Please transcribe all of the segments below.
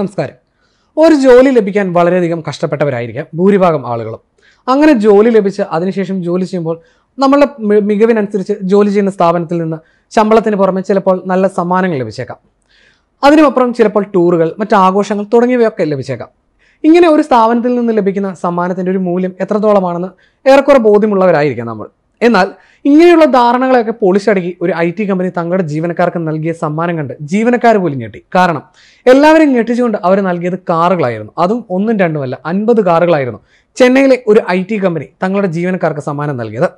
നമസ്കാരം ഒരു ജോലി ലഭിക്കാൻ വളരെയധികം കഷ്ടപ്പെട്ടവരായിരിക്കാം ഭൂരിഭാഗം ആളുകളും അങ്ങനെ ജോലി ലഭിച്ച് അതിനുശേഷം ജോലി ചെയ്യുമ്പോൾ നമ്മളുടെ മികവിനനുസരിച്ച് ജോലി ചെയ്യുന്ന സ്ഥാപനത്തിൽ നിന്ന് ശമ്പളത്തിന് പുറമെ ചിലപ്പോൾ നല്ല സമ്മാനങ്ങൾ ലഭിച്ചേക്കാം അതിനുമപ്പുറം ചിലപ്പോൾ ടൂറുകൾ മറ്റു ആഘോഷങ്ങൾ തുടങ്ങിയവയൊക്കെ ലഭിച്ചേക്കാം ഇങ്ങനെ ഒരു സ്ഥാപനത്തിൽ നിന്ന് ലഭിക്കുന്ന സമ്മാനത്തിൻ്റെ ഒരു മൂല്യം എത്രത്തോളമാണെന്ന് ഏറെക്കുറെ ബോധ്യമുള്ളവരായിരിക്കാം നമ്മൾ എന്നാൽ ഇങ്ങനെയുള്ള ധാരണകളെയൊക്കെ പൊളിച്ചടക്കി ഒരു ഐ ടി കമ്പനി തങ്ങളുടെ ജീവനക്കാർക്ക് നൽകിയ സമ്മാനം കണ്ട് ജീവനക്കാർ പോലും ഞെട്ടി കാരണം എല്ലാവരും ഞെട്ടിച്ചുകൊണ്ട് അവർ നൽകിയത് കാറുകളായിരുന്നു അതും ഒന്നും രണ്ടുമല്ല അൻപത് കാറുകളായിരുന്നു ചെന്നൈയിലെ ഒരു ഐ കമ്പനി തങ്ങളുടെ ജീവനക്കാർക്ക് സമ്മാനം നൽകിയത്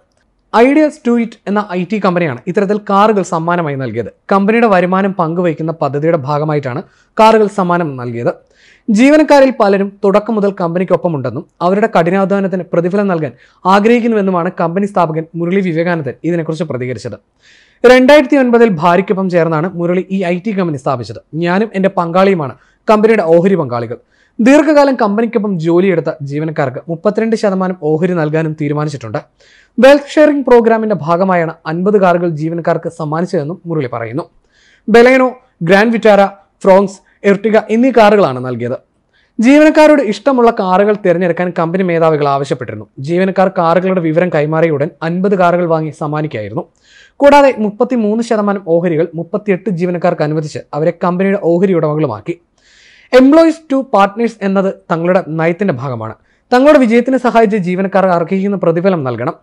ഐഡിയസ് ടു എന്ന ഐ ടി കമ്പനിയാണ് ഇത്തരത്തിൽ കാറുകൾ സമ്മാനമായി നൽകിയത് കമ്പനിയുടെ വരുമാനം പങ്കുവയ്ക്കുന്ന പദ്ധതിയുടെ ഭാഗമായിട്ടാണ് കാറുകൾ സമ്മാനം നൽകിയത് ജീവനക്കാരിൽ പലരും തുടക്കം മുതൽ കമ്പനിക്കൊപ്പമുണ്ടെന്നും അവരുടെ കഠിനാധ്വാനത്തിന് പ്രതിഫലം നൽകാൻ ആഗ്രഹിക്കുന്നുവെന്നുമാണ് കമ്പനി സ്ഥാപകൻ മുരളി വിവേകാനന്ദൻ ഇതിനെക്കുറിച്ച് പ്രതികരിച്ചത് രണ്ടായിരത്തി ഒൻപതിൽ ഭാര്യയ്ക്കൊപ്പം ചേർന്നാണ് മുരളി ഈ ഐ ടി കമ്പനി സ്ഥാപിച്ചത് ഞാനും എൻ്റെ പങ്കാളിയുമാണ് കമ്പനിയുടെ ഓഹരി പങ്കാളികൾ ദീർഘകാലം കമ്പനിക്കൊപ്പം ജോലിയെടുത്ത ജീവനക്കാർക്ക് മുപ്പത്തിരണ്ട് ശതമാനം ഓഹരി നൽകാനും തീരുമാനിച്ചിട്ടുണ്ട് വെൽത്ത് ഷെയറിംഗ് പ്രോഗ്രാമിന്റെ ഭാഗമായാണ് അൻപത് കാറുകൾ ജീവനക്കാർക്ക് സമ്മാനിച്ചതെന്നും മുരളി പറയുന്നു Baleno Grand Vitara Fronx Ertiga എന്നീ കാറുകളാണ് നൽകിയത് ജീവനക്കാരോട് ഇഷ്ടമുള്ള കാറുകൾ തിരഞ്ഞെടുക്കാൻ കമ്പനി മേധാവികൾ ആവശ്യപ്പെട്ടിരുന്നു ജീവനക്കാർ കാറുകളുടെ വിവരം കൈമാറിയ ഉടൻ അൻപത് കാറുകൾ വാങ്ങി സമ്മാനിക്കായിരുന്നു കൂടാതെ മുപ്പത്തിമൂന്ന് ശതമാനം ഓഹരികൾ മുപ്പത്തിയെട്ട് ജീവനക്കാർക്ക് അനുവദിച്ച് അവരെ കമ്പനിയുടെ ഓഹരി ഉടമകളുമാക്കി എംപ്ലോയീസ് ടു പാർട്ട്നേഴ്സ് എന്നത് തങ്ങളുടെ നയത്തിന്റെ ഭാഗമാണ് തങ്ങളുടെ വിജയത്തിന് സഹായിച്ച ജീവനക്കാർ അർഹിക്കുന്ന പ്രതിഫലം നൽകണം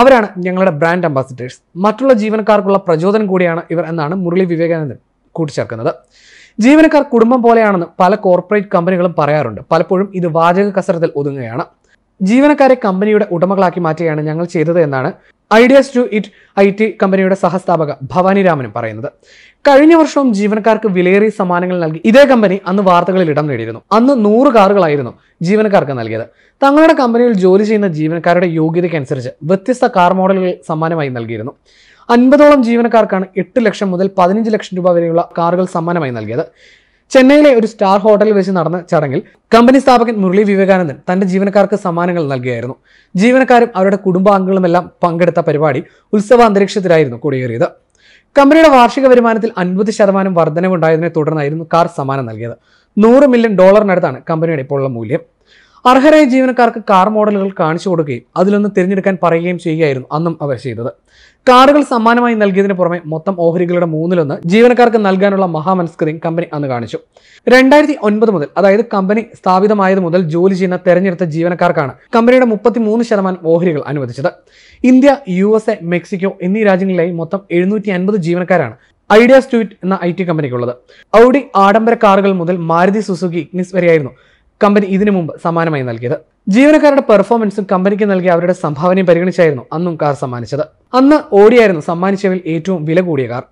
അവരാണ് ഞങ്ങളുടെ ബ്രാൻഡ് അംബാസിഡേഴ്സ് മറ്റുള്ള ജീവനക്കാർക്കുള്ള പ്രചോദനം കൂടിയാണ് ഇവർ എന്നാണ് മുരളി വിവേകാനന്ദൻ കൂട്ടിച്ചേർക്കുന്നത് ജീവനക്കാർ കുടുംബം പോലെയാണെന്ന് പല കോർപ്പറേറ്റ് കമ്പനികളും പറയാറുണ്ട് പലപ്പോഴും ഇത് വാചക കസരത്തിൽ ഒതുങ്ങുകയാണ് ജീവനക്കാരെ കമ്പനിയുടെ ഉടമകളാക്കി മാറ്റുകയാണ് ഞങ്ങൾ ചെയ്തത് എന്നാണ് Ideas to it I T കമ്പനിയുടെ സഹസ്ഥാപക ഭവാനിരാമനും പറയുന്നത് കഴിഞ്ഞ വർഷവും ജീവനക്കാർക്ക് വിലയേറിയ സമ്മാനങ്ങൾ നൽകി ഇതേ കമ്പനി അന്ന് വാർത്തകളിൽ ഇടം നേടിയിരുന്നു അന്ന് നൂറ് കാറുകളായിരുന്നു ജീവനക്കാർക്ക് നൽകിയത് തങ്ങളുടെ കമ്പനിയിൽ ജോലി ചെയ്യുന്ന ജീവനക്കാരുടെ യോഗ്യതയ്ക്കനുസരിച്ച് വ്യത്യസ്ത കാർ മോഡലുകൾ സമ്മാനമായി നൽകിയിരുന്നു അൻപതോളം ജീവനക്കാർക്കാണ് എട്ട് ലക്ഷം മുതൽ പതിനഞ്ച് ലക്ഷം രൂപ വരെയുള്ള കാറുകൾ സമ്മാനമായി നൽകിയത് ചെന്നൈയിലെ ഒരു സ്റ്റാർ ഹോട്ടലിൽ വെച്ച് നടന്ന ചടങ്ങിൽ കമ്പനി സ്ഥാപകൻ മുരളി വിവേകാനന്ദൻ തന്റെ ജീവനക്കാർക്ക് സമ്മാനങ്ങൾ നൽകിയായിരുന്നു ജീവനക്കാരും അവരുടെ കുടുംബാംഗങ്ങളുമെല്ലാം പങ്കെടുത്ത പരിപാടി ഉത്സവ അന്തരീക്ഷത്തിലായിരുന്നു കൊടിയേറിയത് കമ്പനിയുടെ വാർഷിക വരുമാനത്തിൽ അൻപത് ശതമാനം വർധനവുണ്ടായതിനെ തുടർന്നായിരുന്നു കാർ സമ്മാനം നൽകിയത് നൂറ് മില്യൺ ഡോളറിനടുത്താണ് കമ്പനിയുടെ ഇപ്പോഴുള്ള മൂല്യം അർഹരായ ജീവനക്കാർക്ക് കാർ മോഡലുകൾ കാണിച്ചു കൊടുക്കുകയും അതിലൊന്ന് തിരഞ്ഞെടുക്കാൻ പറയുകയും ചെയ്യുകയായിരുന്നു അന്നും അവർ ചെയ്തത് കാറുകൾ സമ്മാനമായി നൽകിയതിന് പുറമെ മൊത്തം ഓഹരികളുടെ മൂന്നിലൊന്ന് ജീവനക്കാർക്ക് നൽകാനുള്ള മഹാമനസ്കൃതിയും കമ്പനി അന്ന് കാണിച്ചു രണ്ടായിരത്തി ഒൻപത് മുതൽ അതായത് കമ്പനി സ്ഥാപിതമായത് മുതൽ ജോലി ചെയ്യുന്ന തെരഞ്ഞെടുത്ത ജീവനക്കാർക്കാണ് കമ്പനിയുടെ മുപ്പത്തിമൂന്ന് ശതമാനം ഓഹരികൾ അനുവദിച്ചത് India U S A Mexico എന്നീ രാജ്യങ്ങളിലായി മൊത്തം എഴുന്നൂറ്റി അൻപത് ജീവനക്കാരാണ് ഐഡിയ സ്റ്റുവിറ്റ് എന്ന ഐ ടി കമ്പനിക്കുള്ളത് ഔഡി ആഡംബര കാറുകൾ മുതൽ മാരുതി സുസുക്കി ഇഗ്നിസ് വരെയായിരുന്നു കമ്പനി ഇതിനു മുമ്പ് സമ്മാനമായി നൽകിയത് ജീവനക്കാരുടെ പെർഫോമൻസും കമ്പനിക്ക് നൽകിയ അവരുടെ സംഭാവനയും പരിഗണിച്ചായിരുന്നു അന്നും കാർ സമ്മാനിച്ചത് അന്ന് ഓടിയായിരുന്നു സമ്മാനിച്ചവരിൽ ഏറ്റവും വില കൂടിയ കാർ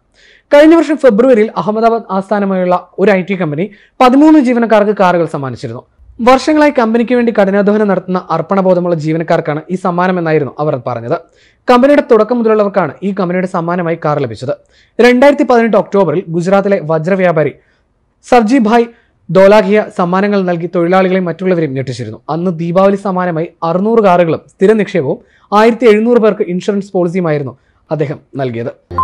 കഴിഞ്ഞ വർഷം ഫെബ്രുവരിയിൽ അഹമ്മദാബാദ് ആസ്ഥാനമായുള്ള ഒരു ഐ ടി കമ്പനി പതിമൂന്ന് ജീവനക്കാർക്ക് കാറുകൾ സമ്മാനിച്ചിരുന്നു വർഷങ്ങളായി കമ്പനിക്ക് വേണ്ടി കഠിനാധ്വാനം നടത്തുന്ന അർപ്പണബോധമുള്ള ജീവനക്കാർക്കാണ് ഈ സമ്മാനം എന്നായിരുന്നു അവർ പറഞ്ഞത് കമ്പനിയുടെ തുടക്കം മുതലുള്ളവർക്കാണ് ഈ കമ്പനിയുടെ സമ്മാനമായി കാർ ലഭിച്ചത് രണ്ടായിരത്തി പതിനെട്ട് ഒക്ടോബറിൽ ഗുജറാത്തിലെ വജ്രവ്യാപാരി വ്യാപാരി സർജിഭായ് ഡോലാഖിയ സമ്മാനങ്ങൾ നൽകി തൊഴിലാളികളെയും മറ്റുള്ളവരെയും ഞെട്ടിച്ചിരുന്നു അന്ന് ദീപാവലി സമ്മാനമായി അറുന്നൂറ് കാറുകളും സ്ഥിര നിക്ഷേപവും ആയിരത്തി പേർക്ക് ഇൻഷുറൻസ് പോളിസിയുമായിരുന്നു അദ്ദേഹം നൽകിയത്